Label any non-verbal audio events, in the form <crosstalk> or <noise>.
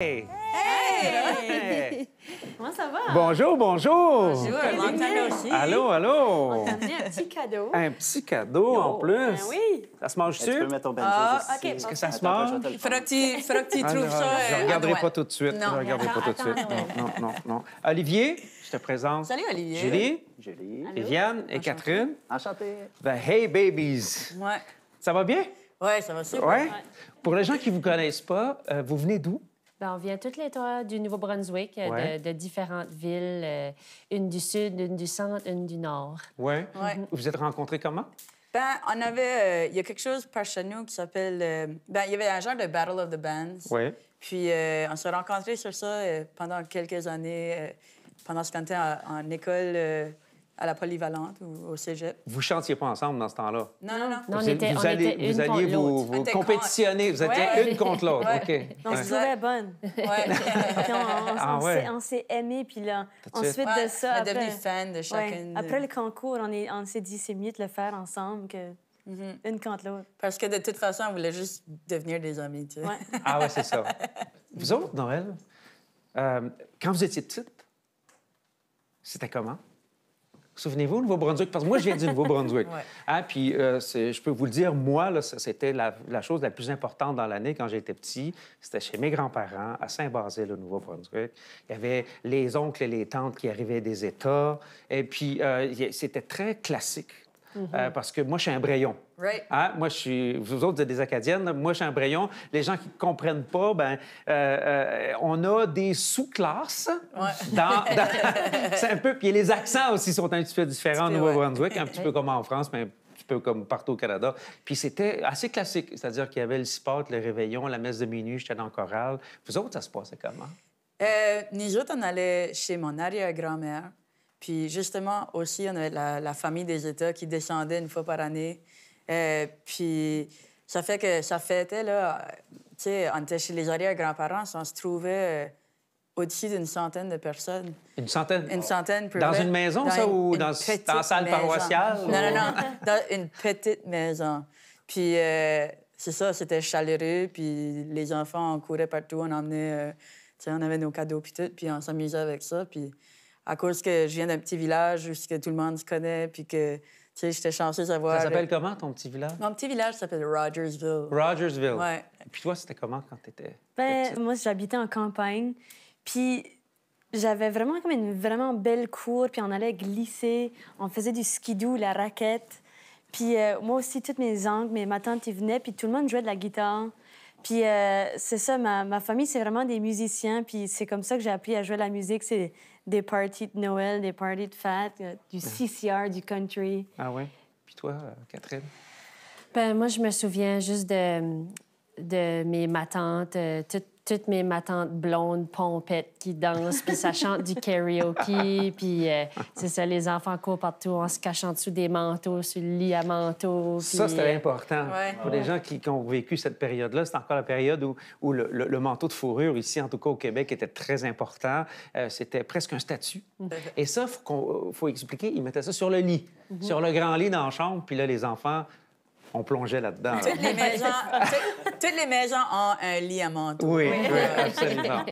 Hey. Hey. Comment ça va? Bonjour, bonjour! Bonjour, aussi. Allô, allô! On t'a mis un petit cadeau. <laughs> Un petit cadeau, en plus. Ben oui. Ça se mange-tu? Tu peux mettre ton Ah, OK. Est-ce que ça se mange? Il faudra que tu ah, trouves ça... Je ne euh, regarderai pas tout de suite. Non. Je regarderai pas tout de suite. Non, non, non, Olivier, je te présente... Salut, Olivier. Julie. Julie. Viviane et Catherine. Enchantée. The Hey Babies. Ouais. Ça va bien? Oui, ça va super. Ouais. Pour les gens qui ne vous connaissent pas, euh, vous venez d'où? Ben, on vient toutes les trois du Nouveau-Brunswick, euh, de, différentes villes, euh, une du sud, une du centre, une du nord. Oui. Ouais. Mhm. Vous êtes rencontrés comment? Ben, on avait. Euh, il y a quelque chose par chez nous qui s'appelle. ben, il y avait un genre de Battle of the Bands. Oui. Puis, on s'est rencontrés sur ça pendant quelques années, pendant ce qu'on était en école à la polyvalente ou au cégep. Vous chantiez pas ensemble dans ce temps-là? Non, non, non. Vous, alliez vous, compétitionner, vous étiez une contre l'autre. OK. <laughs> On se trouvait bonne. <laughs> on, s'est ah aimé puis là, ensuite de ça... On est devenu fans de chacune. Après le concours, on s'est dit, c'est mieux de le faire ensemble que... Mm-hmm. Une contre l'autre. Parce que de toute façon, on voulait juste devenir des amis, tu sais. <laughs> Ah ouais, c'est ça. vous autres, Noël, euh, quand vous étiez petite, c'était comment? Souvenez-vous, Nouveau-Brunswick, parce que moi, je viens du Nouveau-Brunswick. <laughs> Ah, puis, euh, je peux vous le dire, moi, là, c'était la, chose la plus importante dans l'année quand j'étais petit. C'était chez mes grands-parents, à Saint-Basile, au Nouveau-Brunswick. Il y avait les oncles et les tantes qui arrivaient des États. Et puis, euh, c'était très classique euh, mhm. parce que moi, je suis un Brayon. Hein? Moi, je suis. Vous autres, vous êtes des Acadiennes. Moi, je suis un Brayon. Les gens qui ne comprennent pas, ben, euh, euh, on a des sous-classes. <laughs> c'est un peu. Puis les accents aussi sont un petit peu différents au Nouveau-Brunswick, un petit peu comme en France, mais peu comme partout au Canada. Puis c'était assez classique, c'est-à-dire qu'il y avait le sport, le réveillon, la messe de minuit, j'étais dans le chorale. Vous autres, ça se passait comment? Euh, on allait chez mon arrière-grand-mère. Puis justement, aussi, on avait la, famille des États qui descendait une fois par année. Euh, puis ça fait que ça fêtait, là, tu sais, on était chez les arrière-grands-parents, on se trouvait euh, au-dessus d'une centaine de personnes. Une centaine? Une centaine. Dans une maison, ça, ou dans, dans salle paroissiale? Non, non, non, dans une petite maison. Puis euh, c'est ça, c'était chaleureux, puis les enfants, on courait partout, on emmenait... Euh, sais, on avait nos cadeaux, puis tout, puis on s'amusait avec ça, puis à cause que je viens d'un petit village où tout le monde se connaît, puis que, tu sais, j'étais chanceuse d'avoir... Ça euh, s'appelle comment, ton petit village? Mon petit village s'appelle Rogersville. Rogersville. Ouais. Puis toi, c'était comment quand t'étais Ben, moi, j'habitais en campagne, puis j'avais vraiment comme une vraiment belle cour, puis on allait glisser, on faisait du skidoo, la raquette. Puis euh, moi aussi, toutes mes oncles, mais ma tante, ils venaient, puis tout le monde jouait de la guitare. Puis euh, c'est ça, ma, famille, c'est vraiment des musiciens. Puis c'est comme ça que j'ai appris à jouer la musique. C'est des parties de Noël, des parties de fête, euh, du ah. CCR, du country. Ah ouais? Puis toi, euh, Catherine? Ben, moi, je me souviens juste de, de mes, ma tante, toutes mes matantes blondes, pompettes qui dansent, puis ça chante du karaoke, <laughs> puis euh, c'est ça, les enfants courent partout en se cachant dessous des manteaux, sur le lit à manteaux. Ça, c'était euh, important. Pour les gens qui, ont vécu cette période-là, c'est encore la période où, le, manteau de fourrure, ici, en tout cas au Québec, était très important. Euh, c'était presque un statut. Mm-hmm. Et ça, il faut, expliquer, ils mettaient ça sur le lit, mm-hmm. sur le grand lit dans la chambre, puis là, les enfants on plongeait là-dedans. <laughs> Toutes, les maisons ont un lit à manteau. Oui, euh, oui, absolument.